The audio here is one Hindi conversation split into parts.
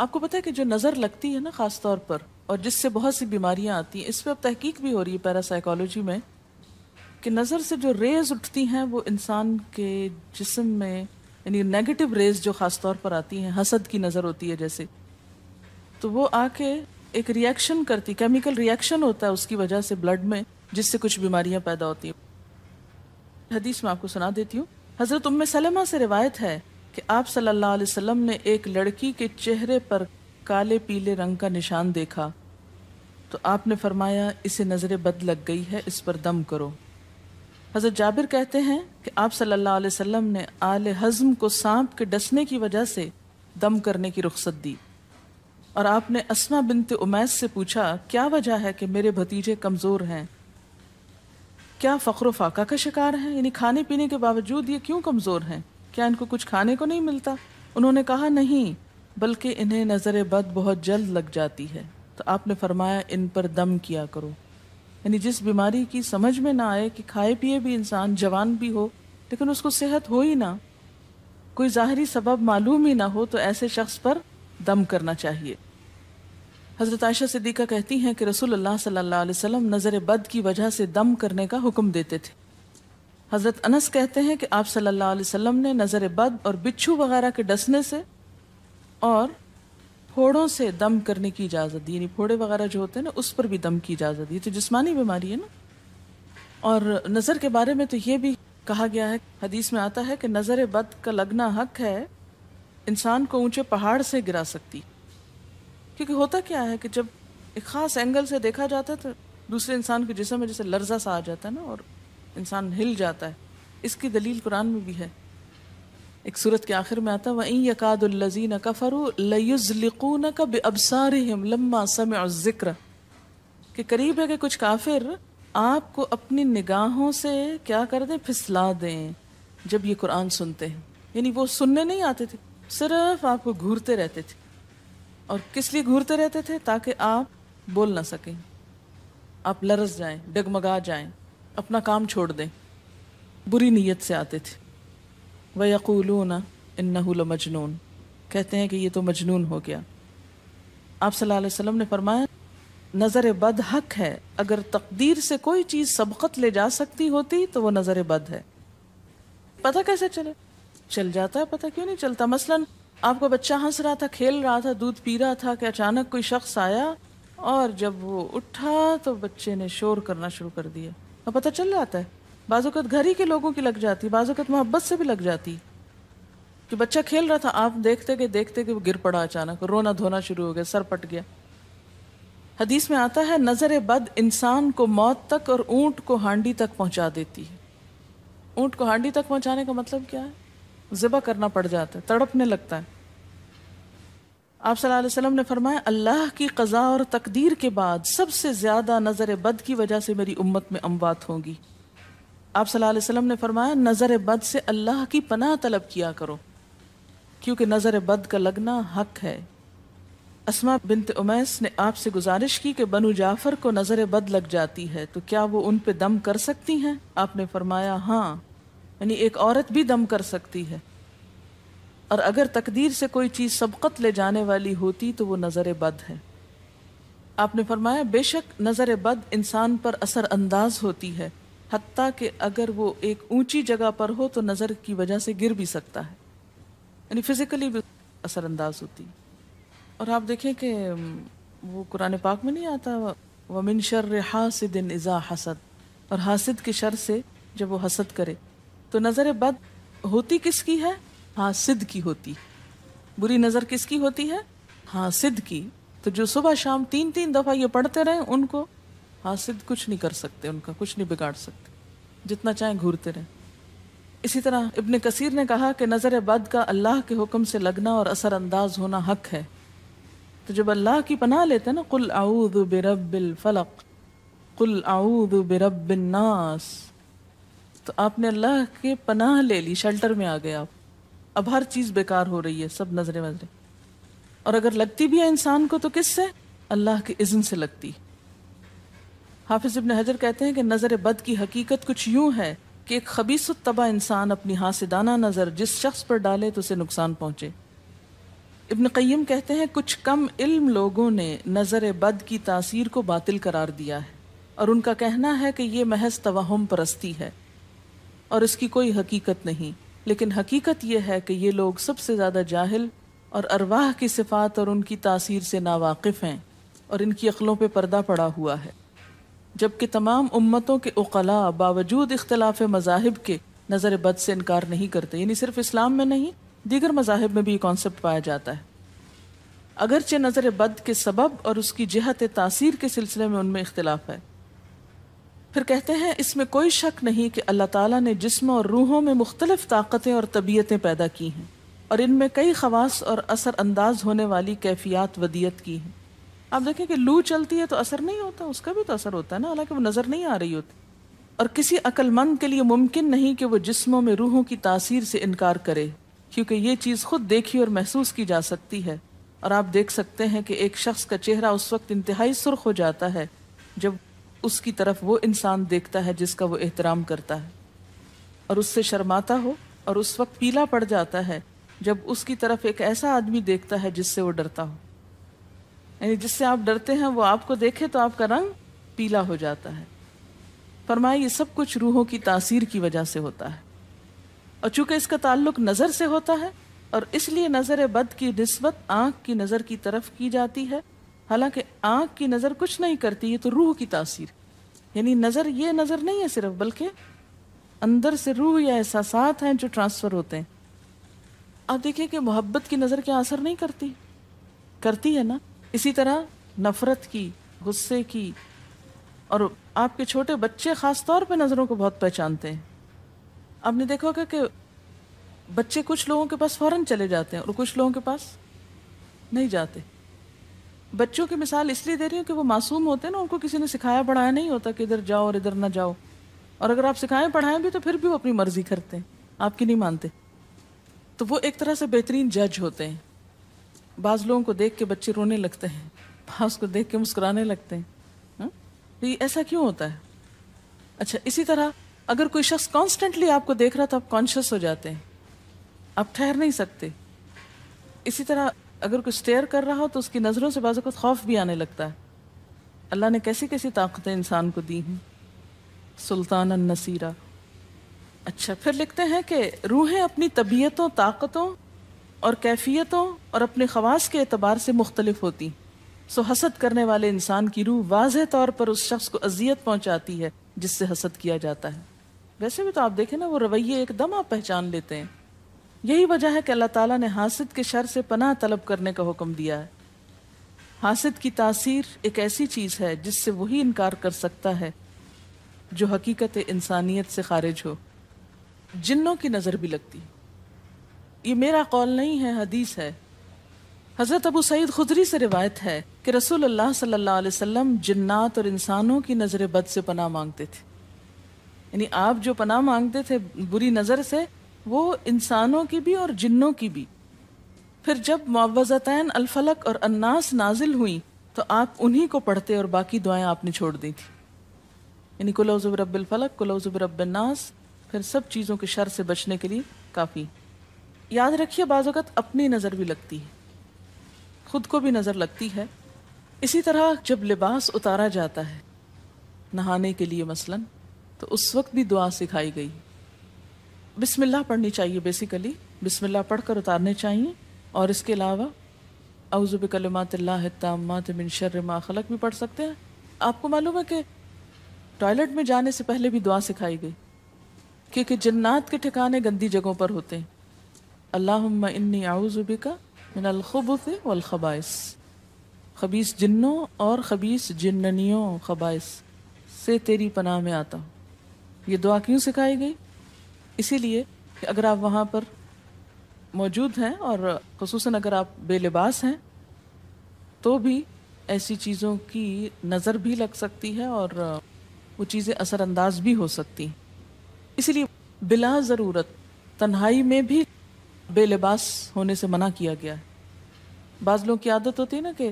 आपको पता है कि जो नज़र लगती है ना ख़ास तौर पर और जिससे बहुत सी बीमारियां आती हैं इस पर अब तहकीक भी हो रही है पैरासाइकोलॉजी में कि नज़र से जो रेज़ उठती हैं वो इंसान के जिसम में यानी नेगेटिव रेज़ जो ख़ास तौर पर आती हैं हसद की नज़र होती है जैसे तो वो आके एक रिएक्शन करती केमिकल रिएक्शन होता है उसकी वजह से ब्लड में जिससे कुछ बीमारियां पैदा होती हैं हदीस में आपको सुना देती हूँ हज़रत उम सलमा से रिवायत है कि आप सल्लल्लाहु अलैहि वसल्लम ने एक लड़की के चेहरे पर काले पीले रंग का निशान देखा तो आपने फरमाया इसे नज़र बद लग गई है इस पर दम करो हज़रत जाबिर कहते हैं कि आप सल्लल्लाहु अलैहि वसल्लम ने आले हज़म को सांप के डसने की वजह से दम करने की रुख्सत दी और आपने असमा बिनते उमैस से पूछा क्या वजह है कि मेरे भतीजे कमज़ोर हैं क्या फ़ख्र फाका का शिकार है यानी खाने पीने के बावजूद ये क्यों कमज़ोर हैं क्या इनको कुछ खाने को नहीं मिलता उन्होंने कहा नहीं बल्कि इन्हें नज़र बद बहुत जल्द लग जाती है तो आपने फरमाया इन पर दम किया करो यानी जिस बीमारी की समझ में ना आए कि खाए पिए भी इंसान जवान भी हो लेकिन उसको सेहत हो ही ना कोई ज़ाहरी सबब मालूम ही ना हो तो ऐसे शख्स पर दम करना चाहिए हज़रत आयशा सिद्दीक़ा कहती हैं कि रसूल अल्लाह सल्लल्लाहु अलैहि वसल्लम नज़र बद की वजह से दम करने का हुक्म देते थे हज़रत अनस कहते हैं कि आप सल्लल्लाहु अलैहि वसल्लम ने नज़र बद और बिच्छू वगैरह के डसने से और फोड़ों से दम करने की इजाज़त दी यानी फोड़े वगैरह जो होते हैं ना उस पर भी दम की इजाज़त दी तो जिस्मानी बीमारी है ना और नज़र के बारे में तो ये भी कहा गया है हदीस में आता है कि नज़र बद का लगना हक है इंसान को ऊंचे पहाड़ से गिरा सकती क्योंकि होता क्या है कि जब एक ख़ास एंगल से देखा जाता है तो दूसरे इंसान के जिसम में जैसे लर्जा सा आ जाता है ना और इंसान हिल जाता है इसकी दलील कुरान में भी है एक सूरत के आखिर में आता है वहीं यकादुल्लजीन कफ़रू लयुज़लिकून का बेअबसार हिम लम्मा सम ज़िक्र के करीब है कि कुछ काफिर आपको अपनी निगाहों से क्या कर दें फिसला दें जब ये कुरान सुनते हैं यानी वो सुनने नहीं आते थे सिर्फ आपको घूरते रहते थे और किस लिए घूरते रहते थे ताकि आप बोल ना सकें आप लरस जाएं डगमगा जाएं अपना काम छोड़ दें बुरी नीयत से आते थे वह यकूलून इन्नहुल मजनून कहते हैं कि ये तो मजनून हो गया आप सल्लल्लाहु अलैहि वसल्लम ने फरमाया नज़र बद हक है अगर तकदीर से कोई चीज़ सबकत ले जा सकती होती तो वह नज़र बद है पता कैसे चले चल जाता है पता क्यों नहीं चलता मसलन आपका बच्चा हंस रहा था खेल रहा था दूध पी रहा था कि अचानक कोई शख्स आया और जब वो उठा तो बच्चे ने शोर करना शुरू कर दिया और पता चल जाता है बाजूकत घर ही के लोगों की लग जाती है बाजूक़त मोहब्बत से भी लग जाती कि बच्चा खेल रहा था आप देखते गए देखते गए वो गिर पड़ा अचानक रोना धोना शुरू हो गया सर पट गया हदीस में आता है नज़र बद इंसान को मौत तक और ऊंट को हांडी तक पहुँचा देती है ऊंट को हांडी तक पहुँचाने का मतलब क्या है ज़िबा करना पड़ जाता है तड़पने लगता है आप सल्लल्लाहु ने फरमाया अल्लाह की कज़ा और तकदीर के बाद सबसे ज़्यादा नज़र बद की वजह से मेरी उम्मत में अमवात होंगी आप सल्लल्लाहु ने फरमाया नज़र बद से अल्लाह की पनाह तलब किया करो क्योंकि नज़र बद का लगना हक है असमा बिनत उमैस ने आपसे गुजारिश की कि बनु जाफ़र को नज़र बद लग जाती है तो क्या वो उन पर दम कर सकती हैं आपने फरमाया हाँ यानी एक औरत भी दम कर सकती है और अगर तकदीर से कोई चीज़ सबकत ले जाने वाली होती तो वो नज़र बद है आपने फरमाया बेशक नज़र बद इंसान पर असर अंदाज होती है हती कि अगर वो एक ऊंची जगह पर हो तो नज़र की वजह से गिर भी सकता है यानी फिज़िकली भी असरअंदाज होती और आप देखें कि वो कुरान पाक में नहीं आता वमिन शर हासिद इज़ा हसद और हासिद के शर से जब वो हसद करे तो नज़र बद होती किसकी है हासिद की होती बुरी नज़र किसकी होती है हासिद की तो जो सुबह शाम तीन तीन दफ़ा ये पढ़ते रहें उनको हासिद कुछ नहीं कर सकते उनका कुछ नहीं बिगाड़ सकते जितना चाहें घूरते रहें इसी तरह इबन कसीर ने कहा कि नज़र बद का अल्लाह के हुक्म से लगना और असरअंदाज होना हक है तो जब अल्लाह की पनाह लेते हैं ना कुल आऊद बिरबिल फ़लक कुल आऊद बिरबिन नास तो आपने अल्लाह के पनाह ले ली शेल्टर में आ गए आप अब हर चीज़ बेकार हो रही है सब नजरें वजरे और अगर लगती भी है इंसान को तो किस से अल्लाह के इज़न से लगती हाफिज इबन हजर कहते हैं कि नज़र बद की हकीकत कुछ यूं है कि एक खबीस तबा इंसान अपनी हासिदाना नज़र जिस शख्स पर डाले तो उसे नुकसान पहुँचे इबन क़य्यम कहते हैं कुछ कम इल्म लोगों ने नज़र बद की तासीर को बातिल करार दिया है और उनका कहना है कि यह महज तवाहम परस्ती है और इसकी कोई हकीकत नहीं लेकिन हकीकत यह है कि ये लोग सबसे ज़्यादा जाहिल और अरवाह की सिफात और उनकी तासीर से नावाकिफ़ हैं और इनकी अक़लों पर पर्दा पड़ा हुआ है जबकि तमाम उम्मतों के उकला बावजूद इख्तलाफ मजाहब के नज़र बद से इनकार नहीं करते यानी सिर्फ इस्लाम में नहीं दीगर मजाहब में भी ये कॉन्सेप्ट पाया जाता है अगरचे नज़र बद के सबब और उसकी जहत तासीर के सिलसिले में उनमें इख्तलाफ है फिर कहते हैं इसमें कोई शक नहीं कि अल्लाह ताला ने जिस्म और रूहों में मुख्तलिफ ताकतें और तबीयतें पैदा की हैं और इनमें कई खवास और असर अंदाज होने वाली कैफियात वदियत की हैं आप देखें कि लू चलती है तो असर नहीं होता उसका भी तो असर होता है ना हालांकि वो नज़र नहीं आ रही होती और किसी अक्लमंद के लिए मुमकिन नहीं कि वो जिस्मों में रूहों की तासीर से इनकार करे क्योंकि ये चीज़ खुद देखी और महसूस की जा सकती है और आप देख सकते हैं कि एक शख्स का चेहरा उस वक्त इंतहाई सुर्ख हो जाता है जब उसकी तरफ वो इंसान देखता है जिसका वो एहतराम करता है और उससे शर्माता हो और उस वक्त पीला पड़ जाता है जब उसकी तरफ एक ऐसा आदमी देखता है जिससे वो डरता हो यानी जिससे आप डरते हैं वो आपको देखे तो आपका रंग पीला हो जाता है फरमाए ये सब कुछ रूहों की तासीर की वजह से होता है और चूंकि इसका ताल्लुक नज़र से होता है और इसलिए नज़र बद की नस्बत आँख की नज़र की तरफ की जाती है हालांकि आँख की नज़र कुछ नहीं करती ये तो रूह की तासीर यानी नज़र ये नज़र नहीं है सिर्फ बल्कि अंदर से रूह या एहसास हैं जो ट्रांसफ़र होते हैं आप देखिए कि मोहब्बत की नज़र क्या असर नहीं करती करती है ना इसी तरह नफ़रत की गुस्से की और आपके छोटे बच्चे ख़ास तौर पे नज़रों को बहुत पहचानते हैं आपने देखा होगा कि बच्चे कुछ लोगों के पास फ़ौरन चले जाते हैं और कुछ लोगों के पास नहीं जाते बच्चों की मिसाल इसलिए दे रही हूँ कि वो मासूम होते हैं ना उनको किसी ने सिखाया पढ़ाया नहीं होता कि इधर जाओ और इधर ना जाओ और अगर आप सिखाएं पढ़ाएं भी तो फिर भी वो अपनी मर्जी करते हैं आपकी नहीं मानते तो वो एक तरह से बेहतरीन जज होते हैं बाज़ लोगों को देख के बच्चे रोने लगते हैं बाज को देख के मुस्कुराने लगते हैं हाँ? तो ऐसा क्यों होता है अच्छा इसी तरह अगर कोई शख्स कॉन्स्टेंटली आपको देख रहा तो आप कॉन्शियस हो जाते हैं आप ठहर नहीं सकते इसी तरह अगर कोई स्टेयर कर रहा हो तो उसकी नज़रों से बाज़ खौफ भी आने लगता है अल्लाह ने कैसी कैसी ताकतें इंसान को दी हैं सुल्तान नसीरा अच्छा फिर लिखते हैं कि रूहें अपनी तबीयतों ताकतों और कैफियतों और अपने खवास के अतबार से मुख्तलिफ होती सो हसद करने वाले इंसान की रूह वाज तौर पर उस शख्स को अजियत पहुँचाती है जिससे हसद किया जाता है वैसे भी तो आप देखें ना वो रवैये एकदम आप पहचान लेते हैं यही वजह है कि अल्लाह ताला ने हासिद के शर से पनाह तलब करने का हुक्म दिया है हासिद की तासीर एक ऐसी चीज़ है जिससे वही इनकार कर सकता है जो हकीकत इंसानियत से खारिज हो जिन्नों की नज़र भी लगती ये मेरा कौल नहीं है हदीस है हज़रत अबू सईद खुदरी से रिवायत है कि रसूल अल्लाह सल्लल्लाहु अलैहि वसल्लम जिन्नात और इंसानों की नज़र बद से पनाह मांगते थे यानी आप जो पनाह मांगते थे बुरी नज़र से वो इंसानों की भी और जिन्नों की भी फिर जब मुआवज़तैन अलफलक और अन्नास नाजिल हुई तो आप उन्हीं को पढ़ते और बाकी दुआएं आपने छोड़ दी थी यानी कुलौज़ुब रब्बिलफलक कुलौज़ुब रब्बिन्नास फिर सब चीज़ों की शर से बचने के लिए काफ़ी याद रखिए बाज़त अपनी नज़र भी लगती है खुद को भी नज़र लगती है इसी तरह जब लिबास उतारा जाता है नहाने के लिए मसलन तो उस वक्त भी दुआ सिखाई गई बिस्मिल्लाह पढ़नी चाहिए बेसिकली बिस्मिल्लाह पढ़कर उतारने चाहिए और इसके अलावा अवज़ुब कलमात मिन शर्र मा खलक भी पढ़ सकते हैं आपको मालूम है कि टॉयलेट में जाने से पहले भी दुआ सिखाई गई क्योंकि जन्नात के ठिकाने गंदी जगहों पर होते हैं अल्लाह इन्नी आउज़ुबिका मिनलखबुफ़ वालबाइस खबीस जिन्नों और खबीस जिन्ननियों खबाइस से तेरी पनाह में आता हूँ ये दुआ क्यों सिखाई गई इसीलिए अगर आप वहाँ पर मौजूद हैं और खसूस अगर आप बेलिबास हैं तो भी ऐसी चीज़ों की नज़र भी लग सकती है और वो चीज़ें असरअंदाज भी हो सकती इसलिए बिला ज़रूरत तन्हाई में भी बेलिबास होने से मना किया गया है बाज़ लोगों की आदत होती है ना कि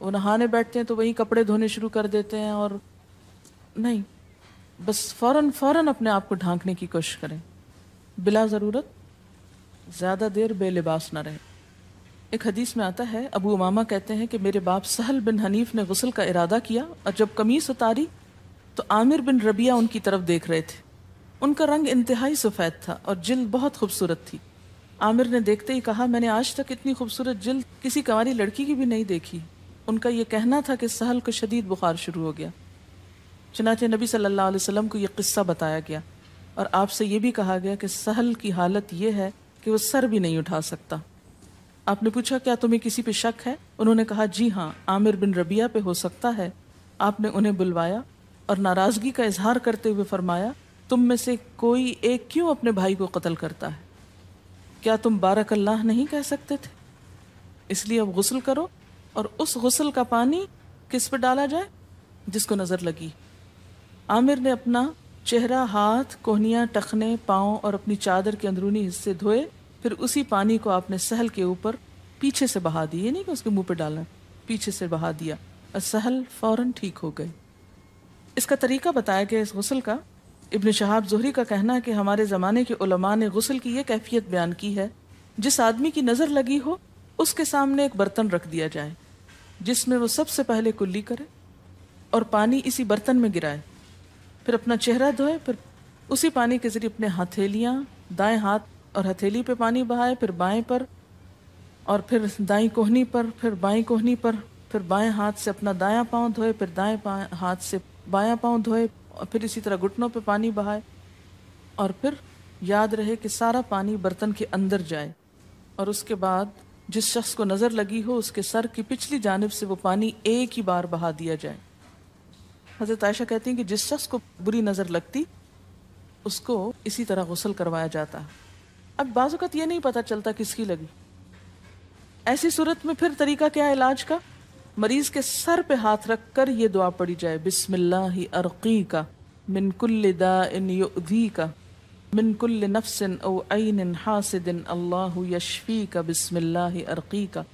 वो नहाने बैठते हैं तो वहीं कपड़े धोने शुरू कर देते हैं और नहीं बस फ़ौरन फ़ौरन अपने आप को ढांकने की कोशिश करें बिला ज़रूरत ज़्यादा देर बेलिबास ना रहे एक हदीस में आता है अबू उमामा कहते हैं कि मेरे बाप सहल बिन हनीफ ने गसल का इरादा किया और जब कमीज़ उतारी तो आमिर बिन रबिया उनकी तरफ देख रहे थे उनका रंग इंतहाई सफ़ेद था और जिल बहुत खूबसूरत थी आमिर ने देखते ही कहा मैंने आज तक इतनी खूबसूरत जिल किसी कंवारी लड़की की भी नहीं देखी उनका यह कहना था कि सहल को शदीद बुखार शुरू हो गया चनाच नबी सल्लल्लाहु अलैहि वसल्लम को यह किस्सा बताया गया और आपसे ये भी कहा गया कि सहल की हालत यह है कि वह सर भी नहीं उठा सकता आपने पूछा क्या तुम्हें किसी पे शक है उन्होंने कहा जी हाँ आमिर बिन रबिया पे हो सकता है आपने उन्हें बुलवाया और नाराज़गी का इजहार करते हुए फरमाया तुम में से कोई एक क्यों अपने भाई को कत्ल करता है क्या तुम बारक अल्लाह नहीं कह सकते थे इसलिए अब गसल करो और उस गसल का पानी किस पर डाला जाए जिसको नज़र लगी आमिर ने अपना चेहरा हाथ कोहनियाँ टखने पाँव और अपनी चादर के अंदरूनी हिस्से धोए फिर उसी पानी को आपने सहल के ऊपर पीछे से बहा दी नहीं कि उसके मुंह पर डालना पीछे से बहा दिया और सहल फौरन ठीक हो गई इसका तरीका बताया गया इस गसल का इब्न शहाब जोहरी का कहना है कि हमारे ज़माने के उलमा ने गसल की यह कैफियत बयान की है जिस आदमी की नज़र लगी हो उसके सामने एक बर्तन रख दिया जाए जिसमें वो सबसे पहले कुल्ली करे और पानी इसी बर्तन में गिराए फिर अपना चेहरा धोए फिर उसी पानी के जरिए अपने हथेलियाँ दाएं हाथ और हथेली पे पानी बहाए फिर बाएं पर और फिर दाई कोहनी पर फिर बाई कोहनी पर फिर बाएं हाथ से अपना दायां पाँव धोए फिर दाएं हाथ से बायां पाँव धोए और फिर इसी तरह घुटनों पे पानी बहाए और फिर याद रहे कि सारा पानी बर्तन के अंदर जाए और उसके बाद जिस शख्स को नज़र लगी हो उसके सर की पिछली जानब से वो पानी एक ही बार बहा दिया जाए हज़रत आयशा कहती हैं कि जिस शख्स को बुरी नज़र लगती उसको इसी तरह गसल करवाया जाता है अब बाजूक़त यह नहीं पता चलता किसकी लगी ऐसी सूरत में फिर तरीका क्या है इलाज का मरीज के सर पे हाथ रख कर ये दुआ पड़ी जाए बिस्मिल्लाह अरकी का मिनकुल्ल दाधी का मिनकुल्ल नफसिन ओ ऐन हासिदिन अल्लाह यशफ़ी का बिस्मिल्लाह अरकी का